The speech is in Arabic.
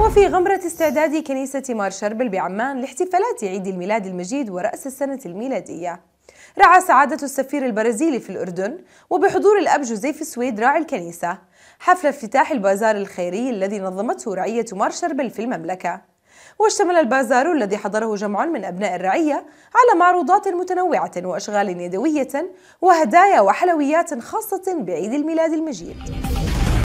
وفي غمرة استعداد كنيسة مار شربل بعمان لاحتفالات عيد الميلاد المجيد ورأس السنة الميلادية رعى سعادة السفير البرازيلي في الأردن وبحضور الأب جوزيف السويد راعي الكنيسة حفل افتتاح البازار الخيري الذي نظمته رعية مار شربل في المملكة واشتمل البازار الذي حضره جمع من أبناء الرعية على معروضات متنوعة وأشغال يدوية وهدايا وحلويات خاصة بعيد الميلاد المجيد